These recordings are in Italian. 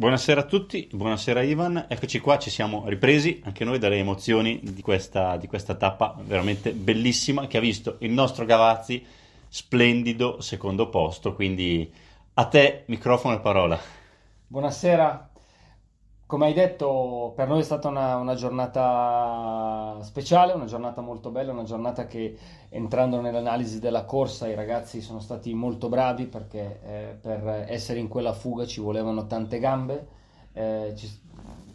Buonasera a tutti, buonasera Ivan, eccoci qua, ci siamo ripresi anche noi dalle emozioni di questa, di questa tappa veramente bellissima che ha visto il nostro Gavazzi splendido secondo posto, quindi a te microfono e parola. Buonasera, come hai detto, per noi è stata una, una, giornata speciale, una giornata molto bella, una giornata che entrando nell'analisi della corsa i ragazzi sono stati molto bravi perché eh, per essere in quella fuga ci volevano tante gambe. Eh, ci,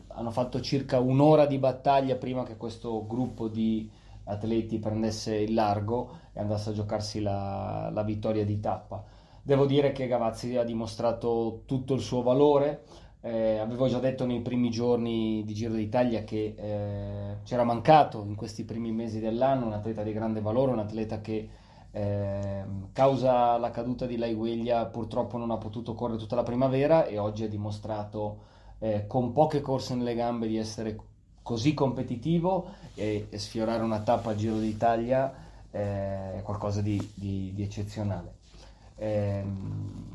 hanno fatto circa un'ora di battaglia prima che questo gruppo di atleti prendesse il largo e andasse a giocarsi la, la vittoria di tappa. Devo dire che Gavazzi ha dimostrato tutto il suo valore eh, avevo già detto nei primi giorni di Giro d'Italia che eh, c'era mancato in questi primi mesi dell'anno un atleta di grande valore, un atleta che eh, causa la caduta di Laigueglia purtroppo non ha potuto correre tutta la primavera e oggi ha dimostrato eh, con poche corse nelle gambe di essere così competitivo e, e sfiorare una tappa a Giro d'Italia eh, è qualcosa di, di, di eccezionale. Ehm,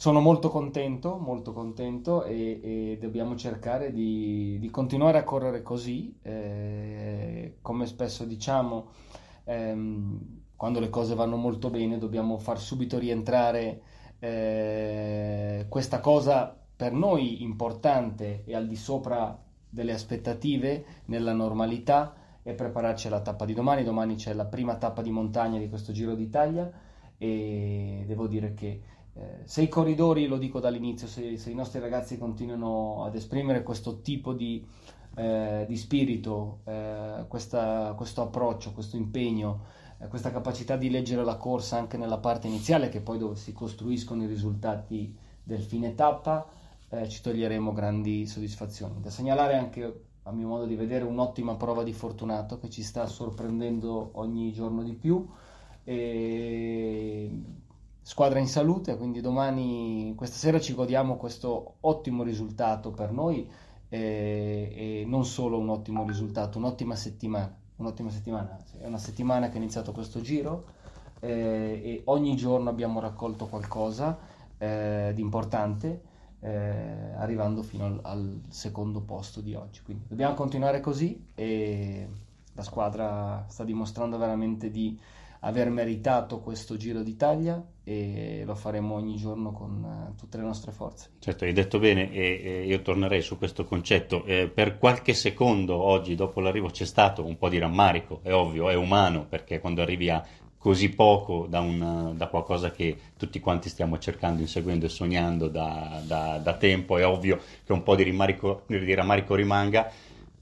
sono molto contento, molto contento e, e dobbiamo cercare di, di, continuare a correre così, eh, come spesso diciamo, ehm, quando le cose vanno molto bene dobbiamo far subito rientrare eh, questa cosa per noi importante e al di sopra delle aspettative nella normalità e prepararci alla tappa di domani. Domani c'è la prima tappa di montagna di questo Giro d'Italia e devo dire che eh, se i corridori, lo dico dall'inizio, se, se, i nostri ragazzi continuano ad esprimere questo tipo di, eh, di spirito, eh, questa, questo approccio, questo impegno, eh, questa capacità di leggere la corsa anche nella parte iniziale, che poi dove si costruiscono i risultati del fine tappa, ci toglieremo grandi soddisfazioni. Da segnalare anche a mio modo di vedere, un'ottima prova di Fortunato che ci sta sorprendendo ogni giorno di più. E squadra in salute, quindi domani, questa sera ci godiamo questo ottimo risultato per noi e, eh, e non solo un ottimo risultato, un'ottima settimana, un'ottima settimana, è una settimana che è iniziato questo giro eh, e ogni giorno abbiamo raccolto qualcosa eh, di importante eh, arrivando fino al, al, secondo posto di oggi. Quindi dobbiamo continuare così e la squadra sta dimostrando veramente di aver meritato questo Giro d'Italia e lo faremo ogni giorno con eh, tutte le nostre forze. Certo, hai detto bene e, e io tornerei su questo concetto. Eh, per qualche secondo oggi dopo l'arrivo c'è stato un po' di rammarico, è ovvio, è umano perché quando arrivi a così poco da, un, da qualcosa che tutti quanti stiamo cercando, inseguendo e sognando da, da, da tempo, è ovvio che un po' di, di rammarico rimanga,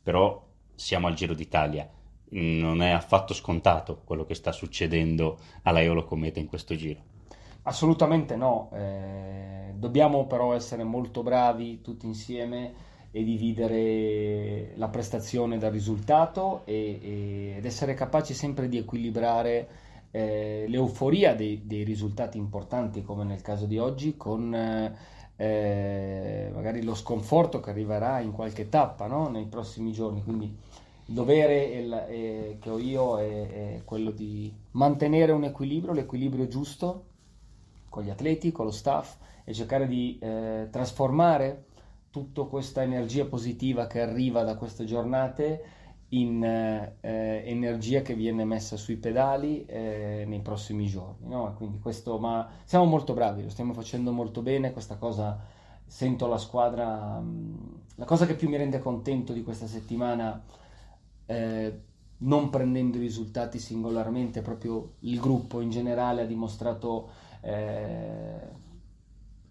però siamo al Giro d'Italia non è affatto scontato quello che sta succedendo alla Eolo Cometa in questo giro. Assolutamente no, eh, dobbiamo però essere molto bravi tutti insieme e dividere la prestazione dal risultato e, e, ed essere capaci sempre di equilibrare eh, l'euforia dei, dei, risultati importanti come nel caso di oggi con eh, magari lo sconforto che arriverà in qualche tappa no? nei prossimi giorni. Quindi dovere il, eh, che ho io è, è, quello di mantenere un equilibrio, l'equilibrio giusto con gli atleti, con lo staff e cercare di eh, trasformare tutta questa energia positiva che arriva da queste giornate in eh, eh energia che viene messa sui pedali eh, nei prossimi giorni. No? Quindi questo, ma siamo molto bravi, lo stiamo facendo molto bene, questa cosa sento la squadra, mm, la cosa che più mi rende contento di questa settimana eh, non prendendo i risultati singolarmente, proprio il gruppo in generale ha dimostrato eh,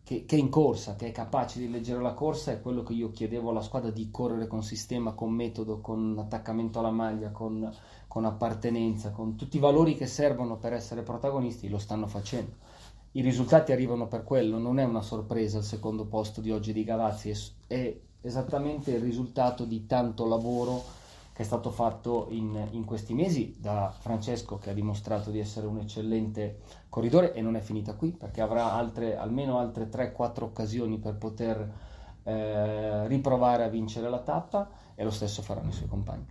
che, che, è in corsa, che è capace di leggere la corsa, è quello che io chiedevo alla squadra di correre con sistema, con metodo, con attaccamento alla maglia, con, con appartenenza, con tutti i valori che servono per essere protagonisti, lo stanno facendo. I risultati arrivano per quello, non è una sorpresa il secondo posto di oggi di Galazzi, è, è esattamente il risultato di tanto lavoro che è stato fatto in, in, questi mesi da Francesco che ha dimostrato di essere un eccellente corridore e non è finita qui perché avrà altre, almeno altre 3-4 occasioni per poter eh, riprovare a vincere la tappa e lo stesso faranno i suoi compagni.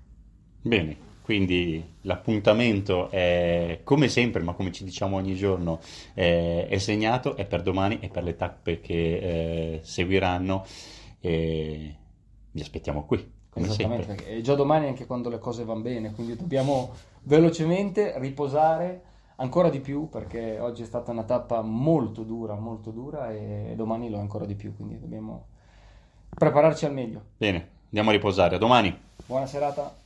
Bene, quindi l'appuntamento è come sempre, ma come ci diciamo ogni giorno, è, è segnato, è per domani e per le tappe che eh, seguiranno. E vi aspettiamo qui come Esattamente, sempre. è già domani anche quando le cose vanno bene, quindi dobbiamo velocemente riposare ancora di più perché oggi è stata una tappa molto dura, molto dura e domani lo è ancora di più, quindi dobbiamo prepararci al meglio. Bene, andiamo a riposare, a domani. Buona serata.